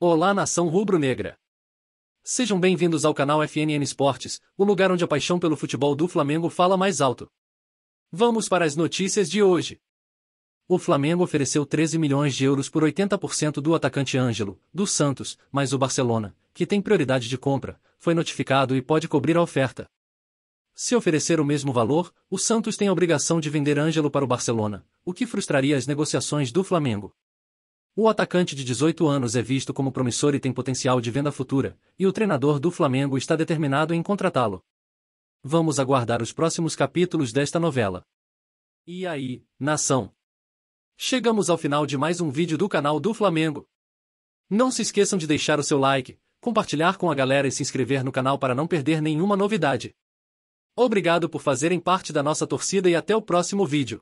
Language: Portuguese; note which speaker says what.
Speaker 1: Olá nação rubro-negra! Sejam bem-vindos ao canal FNN Esportes, o lugar onde a paixão pelo futebol do Flamengo fala mais alto. Vamos para as notícias de hoje. O Flamengo ofereceu 13 milhões de euros por 80% do atacante Ângelo, do Santos, mas o Barcelona, que tem prioridade de compra, foi notificado e pode cobrir a oferta. Se oferecer o mesmo valor, o Santos tem a obrigação de vender Ângelo para o Barcelona, o que frustraria as negociações do Flamengo. O atacante de 18 anos é visto como promissor e tem potencial de venda futura, e o treinador do Flamengo está determinado em contratá-lo. Vamos aguardar os próximos capítulos desta novela. E aí, nação? Chegamos ao final de mais um vídeo do canal do Flamengo. Não se esqueçam de deixar o seu like, compartilhar com a galera e se inscrever no canal para não perder nenhuma novidade. Obrigado por fazerem parte da nossa torcida e até o próximo vídeo.